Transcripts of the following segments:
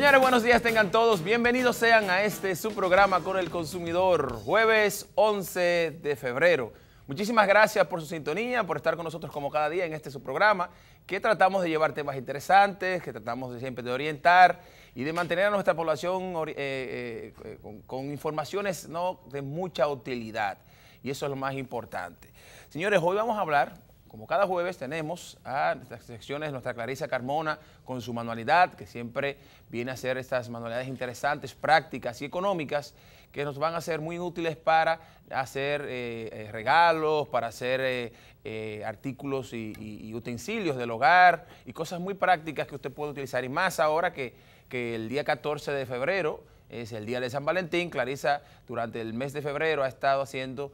Señores, buenos días tengan todos. Bienvenidos sean a este su programa con el consumidor, jueves 11 de febrero. Muchísimas gracias por su sintonía, por estar con nosotros como cada día en este su programa, que tratamos de llevar temas interesantes, que tratamos de siempre de orientar y de mantener a nuestra población eh, eh, eh, con, con, informaciones ¿no? de mucha utilidad. Y eso es lo más importante. Señores, hoy vamos a hablar como cada jueves tenemos a nuestras secciones nuestra Clarisa Carmona con su manualidad, que siempre viene a hacer estas manualidades interesantes, prácticas y económicas, que nos van a ser muy útiles para hacer eh, eh, regalos, para hacer eh, artículos y, utensilios del hogar y cosas muy prácticas que usted puede utilizar. Y más ahora que, el día 14 de febrero es el día de San Valentín. Clarisa durante el mes de febrero ha estado haciendo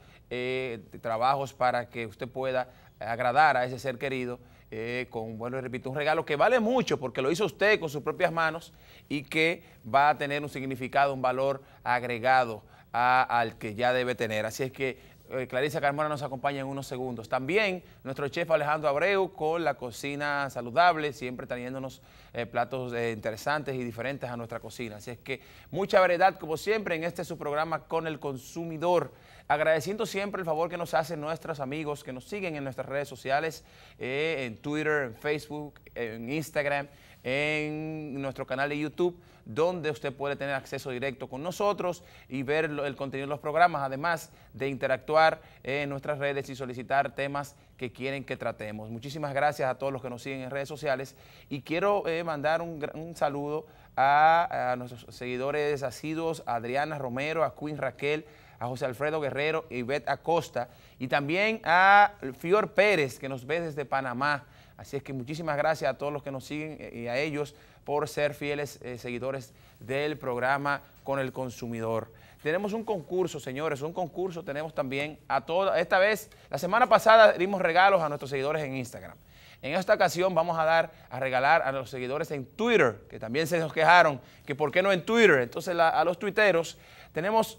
trabajos para que usted pueda agradar a ese ser querido eh, con, bueno, repito, un regalo que vale mucho porque lo hizo usted con sus propias manos y que va a tener un significado, un valor agregado al que ya debe tener. Así es que eh, Clarisa Carmona nos acompaña en unos segundos. También nuestro chef Alejandro Abreu con la cocina saludable, siempre trayéndonos eh, platos interesantes y diferentes a nuestra cocina. Así es que mucha variedad, como siempre, en este su programa con el consumidor agradeciendo siempre el favor que nos hacen nuestros amigos que nos siguen en nuestras redes sociales, eh, en Twitter, en Facebook, en Instagram, en nuestro canal de YouTube, donde usted puede tener acceso directo con nosotros y ver el contenido de los programas, además de interactuar eh, en nuestras redes y solicitar temas que quieren que tratemos. Muchísimas gracias a todos los que nos siguen en redes sociales y quiero eh, mandar un, saludo a, nuestros seguidores asiduos, a Adriana Romero, a Queen Raquel, a José Alfredo Guerrero y Bet Acosta, y también a Fior Pérez, que nos ve desde Panamá. Así es que muchísimas gracias a todos los que nos siguen eh, y a ellos por ser fieles eh, seguidores del programa con el consumidor. Tenemos un concurso, señores, un concurso tenemos también a toda, esta vez, la semana pasada dimos regalos a nuestros seguidores en Instagram. En esta ocasión vamos a dar a regalar a los seguidores en Twitter, que también se nos quejaron que por qué no en Twitter. Entonces a los tuiteros tenemos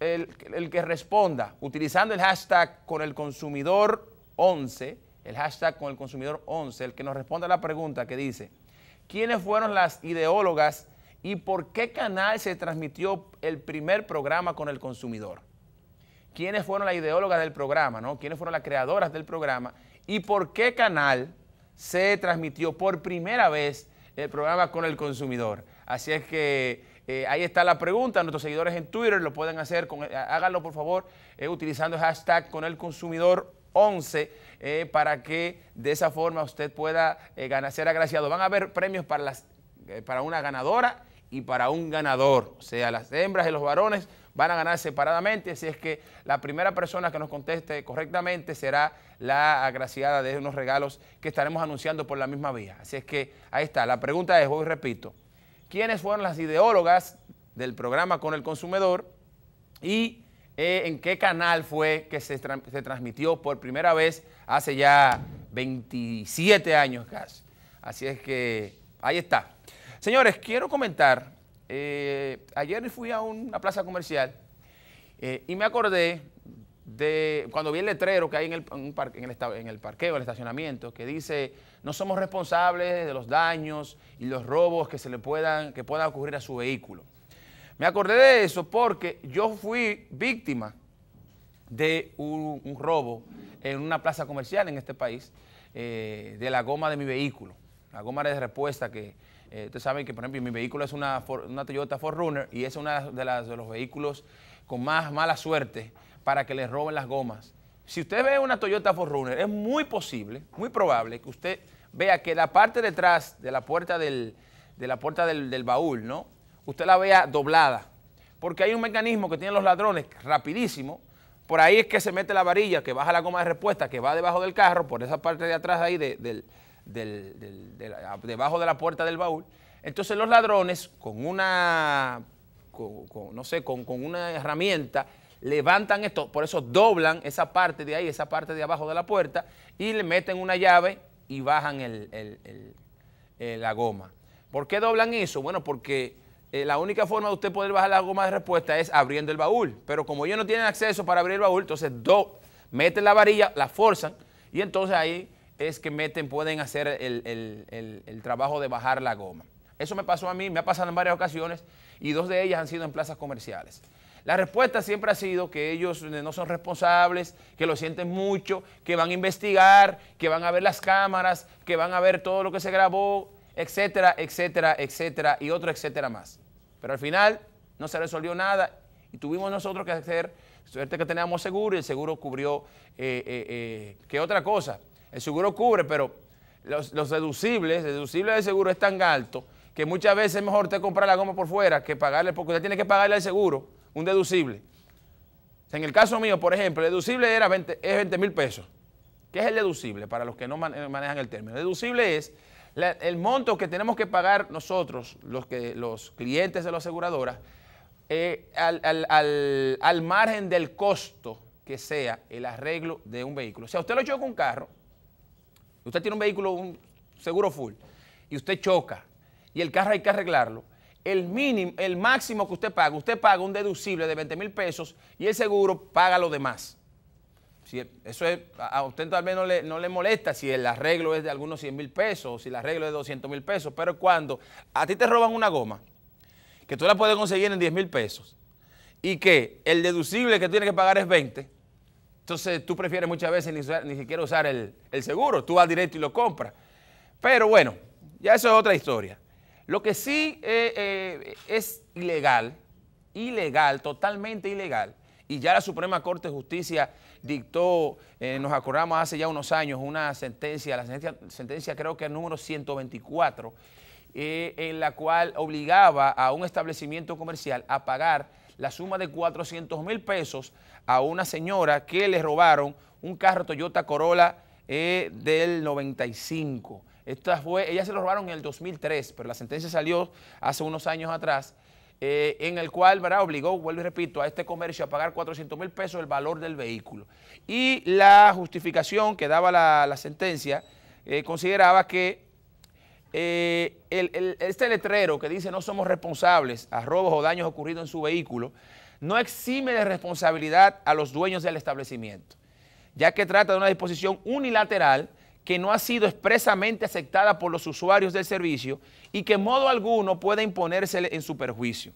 el, que responda utilizando el hashtag con el consumidor 11, el hashtag con el consumidor 11, el que nos responda a la pregunta que dice, ¿quiénes fueron las ideólogas y por qué canal se transmitió el primer programa con el consumidor? ¿Quiénes fueron las ideólogas del programa? ¿no? ¿Quiénes fueron las creadoras del programa? ¿Y por qué canal se transmitió por primera vez el programa con el consumidor? Así es que eh, ahí está la pregunta. Nuestros seguidores en Twitter lo pueden hacer. Eh, háganlo, por favor, eh, utilizando el hashtag con el consumidor 11 para que de esa forma usted pueda ganar, ser agraciado. Van a haber premios para, las, para una ganadora y para un ganador. O sea, las hembras y los varones van a ganar separadamente. Así es que la primera persona que nos conteste correctamente será la agraciada de unos regalos que estaremos anunciando por la misma vía. Así es que ahí está. La pregunta es, hoy repito, quiénes fueron las ideólogas del programa con el consumidor y eh, en qué canal fue que se, transmitió por primera vez hace ya 27 años casi. Así es que ahí está. Señores, quiero comentar, eh, ayer fui a una plaza comercial eh, y me acordé cuando vi el letrero que hay en el, en el parqueo, en el estacionamiento, que dice no somos responsables de los daños y los robos que se le puedan, que ocurrir a su vehículo. Me acordé de eso porque yo fui víctima de un, robo en una plaza comercial en este país eh, de la goma de mi vehículo, la goma de respuesta que, eh, ustedes saben que, por ejemplo, mi vehículo es una, Toyota 4Runner y es uno de, los vehículos con más mala suerte para que le roben las gomas. Si usted ve una Toyota Forerunner, es muy posible, muy probable que usted vea que la parte detrás de la puerta del, de la puerta del, baúl, ¿no? Usted la vea doblada, porque hay un mecanismo que tienen los ladrones rapidísimo. Por ahí es que se mete la varilla, que baja la goma de respuesta, que va debajo del carro, por esa parte de atrás ahí, del, debajo de la puerta del baúl. Entonces los ladrones con una, no sé, con, con una herramienta levantan esto, por eso doblan esa parte de ahí, esa parte de abajo de la puerta y le meten una llave y bajan la goma. ¿Por qué doblan eso? Bueno, porque eh, la única forma de usted poder bajar la goma de respuesta es abriendo el baúl, pero como ellos no tienen acceso para abrir el baúl, entonces do, meten la varilla, la forzan y entonces ahí es que meten, pueden hacer el trabajo de bajar la goma. Eso me pasó a mí, me ha pasado en varias ocasiones y dos de ellas han sido en plazas comerciales. La respuesta siempre ha sido que ellos eh, no son responsables, que lo sienten mucho, que van a investigar, que van a ver las cámaras, que van a ver todo lo que se grabó, etcétera, etcétera, etcétera, y otro etcétera más. Pero al final no se resolvió nada y tuvimos nosotros que hacer, suerte que teníamos seguro y el seguro cubrió, eh, eh, ¿qué otra cosa? El seguro cubre, pero los, los deducibles, el deducible del seguro es tan alto que muchas veces es mejor te comprar la goma por fuera que pagarle, porque usted tiene que pagarle al seguro un deducible. En el caso mío, por ejemplo, el deducible era es 20 mil pesos. ¿Qué es el deducible para los que no manejan el término? El deducible es el monto que tenemos que pagar nosotros, los, que, los clientes de la aseguradora, eh, al, al, margen del costo que sea el arreglo de un vehículo. O sea, usted lo choca un carro, usted tiene un vehículo, un seguro full, y usted choca, y el carro hay que arreglarlo el mínimo, el máximo que usted paga. Usted paga un deducible de 20 mil pesos y el seguro paga lo demás. Si eso es, a usted tal vez no le, molesta si el arreglo es de algunos 100 mil pesos, o si el arreglo es de 200 mil pesos, pero cuando a ti te roban una goma, que tú la puedes conseguir en 10 mil pesos, y que el deducible que tienes que pagar es 20, entonces tú prefieres muchas veces ni, ni siquiera usar el, el seguro, tú vas directo y lo compras. Pero bueno, ya eso es otra historia. Lo que sí eh, eh, es ilegal, ilegal, totalmente ilegal, y ya la Suprema Corte de Justicia dictó, eh, nos acordamos hace ya unos años, una sentencia, la sentencia, creo que es número 124, en la cual obligaba a un establecimiento comercial a pagar la suma de 400 mil pesos a una señora que le robaron un carro Toyota Corolla del 95. Ellas fue, ella se lo robaron en el 2003, pero la sentencia salió hace unos años atrás, eh, en el cual obligó, vuelvo y repito, a este comercio a pagar 400 mil pesos el valor del vehículo. Y la justificación que daba la, sentencia eh, consideraba que eh, este letrero que dice no somos responsables a robos o daños ocurridos en su vehículo, no exime de responsabilidad a los dueños del establecimiento, ya que trata de una disposición unilateral que no ha sido expresamente aceptada por los usuarios del servicio y que en modo alguno puede imponerse en su perjuicio.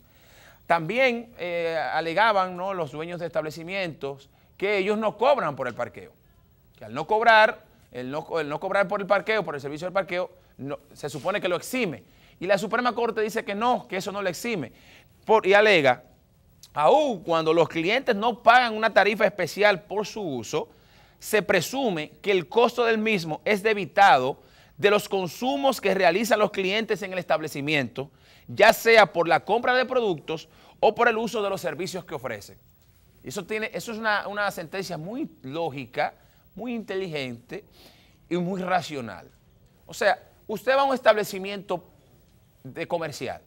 También eh, alegaban los dueños de establecimientos que ellos no cobran por el parqueo, que al no cobrar, el no, cobrar por el parqueo, por el servicio del parqueo, no, se supone que lo exime. Y la Suprema Corte dice que no, que eso no lo exime. Por, y alega, aún cuando los clientes no pagan una tarifa especial por su uso, se presume que el costo del mismo es debitado de los consumos que realizan los clientes en el establecimiento, ya sea por la compra de productos o por el uso de los servicios que ofrecen. Eso, tiene, eso es una, sentencia muy lógica, muy inteligente y muy racional. O sea, usted va a un establecimiento de comercial.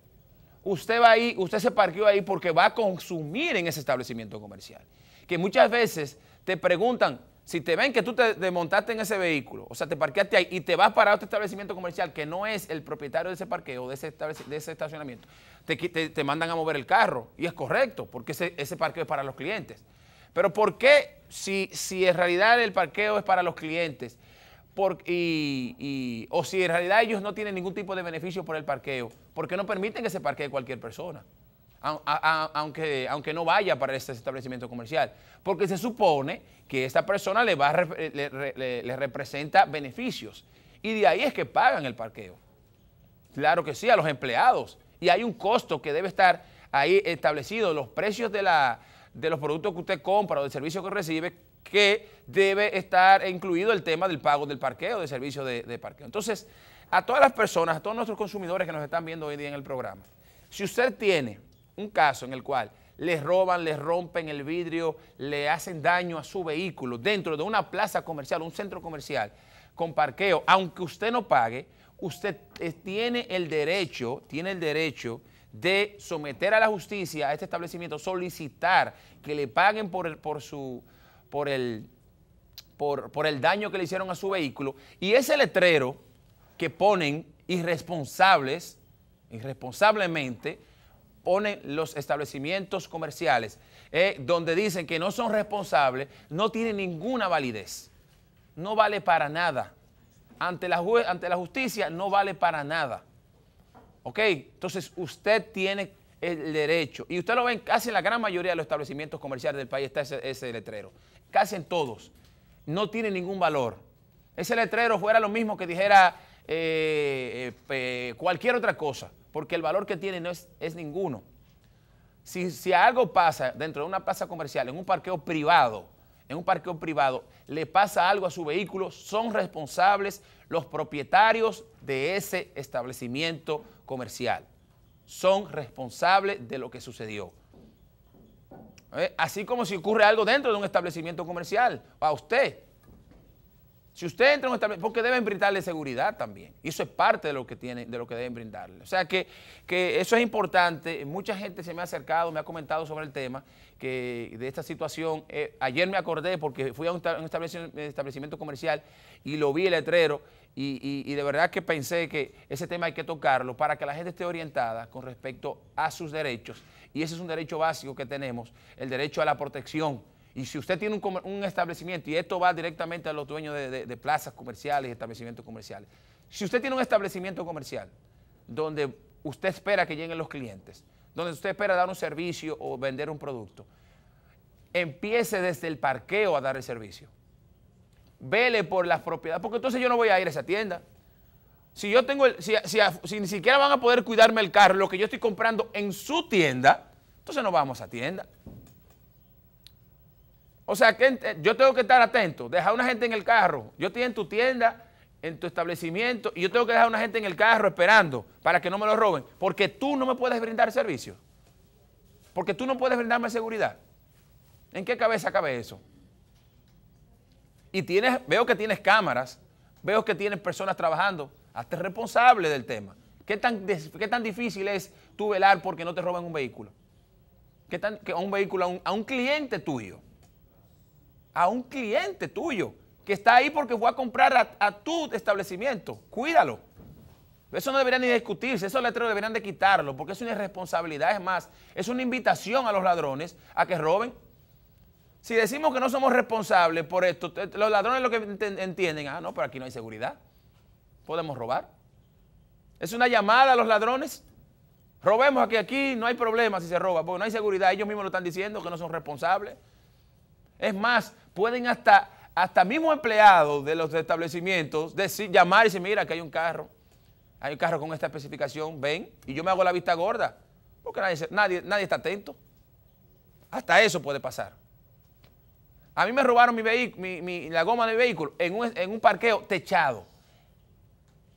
Usted va ahí, usted se parqueó ahí porque va a consumir en ese establecimiento comercial. Que muchas veces te preguntan, si te ven que tú te desmontaste en ese vehículo, o sea, te parqueaste ahí y te vas para otro establecimiento comercial que no es el propietario de ese parqueo, de ese, de ese estacionamiento, te, mandan a mover el carro. Y es correcto, porque ese, parqueo es para los clientes. Pero ¿por qué, si, si en realidad el parqueo es para los clientes, y, o si en realidad ellos no tienen ningún tipo de beneficio por el parqueo, ¿por qué no permiten que se parquee cualquier persona? aunque, aunque no vaya para ese establecimiento comercial, porque se supone que esta persona le, va le, le, representa beneficios y de ahí es que pagan el parqueo. Claro que sí, a los empleados. Y hay un costo que debe estar ahí establecido, los precios de, la, de los productos que usted compra o del servicio que recibe, que debe estar incluido el tema del pago del parqueo, del servicio de, de, parqueo. Entonces, a todas las personas, a todos nuestros consumidores que nos están viendo hoy día en el programa, si usted tiene un caso en el cual les roban, les rompen el vidrio, le hacen daño a su vehículo dentro de una plaza comercial, un centro comercial con parqueo, aunque usted no pague, usted eh, tiene el derecho, tiene el derecho de someter a la justicia a este establecimiento, solicitar que le paguen por el, por su, por por, por el daño que le hicieron a su vehículo. Y ese letrero que ponen irresponsables, irresponsablemente, ponen los establecimientos comerciales, eh, donde dicen que no son responsables, no tiene ninguna validez. No vale para nada. Ante la, ante la justicia no vale para nada. Entonces usted tiene el derecho. Y usted lo ve en casi en la gran mayoría de los establecimientos comerciales del país, está ese, letrero. Casi en todos. No tiene ningún valor. Ese letrero fuera lo mismo que dijera eh, eh, cualquier otra cosa porque el valor que tiene no es, ninguno. Si, algo pasa dentro de una plaza comercial, en un parqueo privado, en un parqueo privado, le pasa algo a su vehículo, son responsables los propietarios de ese establecimiento comercial. Son responsables de lo que sucedió. ¿Eh? Así como si ocurre algo dentro de un establecimiento comercial, a usted, si usted entra en un establecimiento, porque deben brindarle seguridad también. Y eso es parte de lo que de lo que deben brindarle. O sea que, que, eso es importante. Mucha gente se me ha acercado, me ha comentado sobre el tema que de esta situación. Eh, ayer me acordé porque fui a un, establecimiento, comercial y lo vi el letrero. y de verdad que pensé que ese tema hay que tocarlo para que la gente esté orientada con respecto a sus derechos. Y ese es un derecho básico que tenemos, el derecho a la protección y si usted tiene un, establecimiento, y esto va directamente a los dueños de, plazas comerciales y establecimientos comerciales, si usted tiene un establecimiento comercial donde usted espera que lleguen los clientes, donde usted espera dar un servicio o vender un producto, empiece desde el parqueo a dar el servicio. Vele por las propiedades, porque entonces yo no voy a ir a esa tienda. Si yo tengo, si, si, ni siquiera van a poder cuidarme el carro, lo que yo estoy comprando en su tienda, entonces no vamos a tienda. O sea, yo tengo que estar atento, dejar una gente en el carro. Yo estoy en tu tienda, en tu establecimiento, y yo tengo que dejar una gente en el carro esperando para que no me lo roben, porque tú no me puedes brindar servicio, porque tú no puedes brindarme seguridad. ¿En qué cabeza cabe eso? Y tienes, veo que tienes cámaras, veo que tienes personas trabajando, hazte responsable del tema. ¿Qué tan, qué tan difícil es tú velar porque no te roben un vehículo? ¿Qué tan, que un vehículo a un cliente tuyo? a un cliente tuyo que está ahí porque fue a comprar a, tu establecimiento. Cuídalo. Eso no debería ni discutirse, esos letreros deberían de quitarlo, porque es una irresponsabilidad, es más, es una invitación a los ladrones a que roben. Si decimos que no somos responsables por esto, los ladrones lo que entienden, ah, no, pero aquí no hay seguridad, podemos robar. Es una llamada a los ladrones, robemos aquí, aquí no hay problema si se roba, porque no hay seguridad, ellos mismos lo están diciendo que no son responsables. Es más, pueden hasta, hasta mismo empleados de los establecimientos decir, llamar y decir, mira, que hay un carro, hay un carro con esta especificación, ven, y yo me hago la vista gorda, porque nadie, nadie, está atento. Hasta eso puede pasar. A mí me robaron mi la goma de vehículo en un, en un parqueo techado.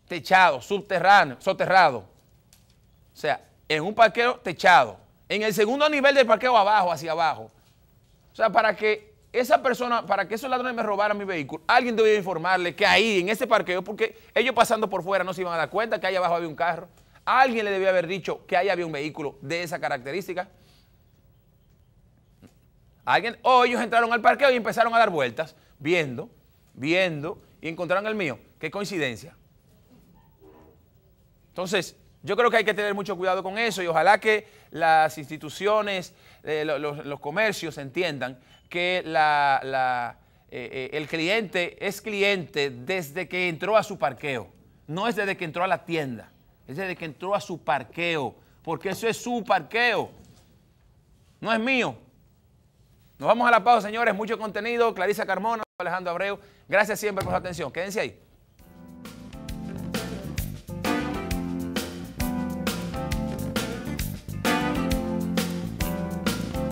Techado, subterráneo, soterrado. O sea, en un parqueo techado. En el segundo nivel del parqueo abajo, hacia abajo. O sea, para que esa persona, para que esos ladrones me robaran mi vehículo, alguien debía informarle que ahí, en ese parqueo, porque ellos pasando por fuera no se iban a dar cuenta que ahí abajo había un carro. Alguien le debía haber dicho que ahí había un vehículo de esa característica. Alguien, o ellos entraron al parqueo y empezaron a dar vueltas, viendo, viendo, y encontraron el mío. Qué coincidencia. Entonces, yo creo que hay que tener mucho cuidado con eso y ojalá que las instituciones eh, los, comercios entiendan que eh, eh, el cliente es cliente desde que entró a su parqueo, no es desde que entró a la tienda, es desde que entró a su parqueo, porque eso es su parqueo, no es mío. Nos vamos a la pausa, señores, mucho contenido, Clarisa Carmona, Alejandro Abreu, gracias siempre por su atención, quédense ahí.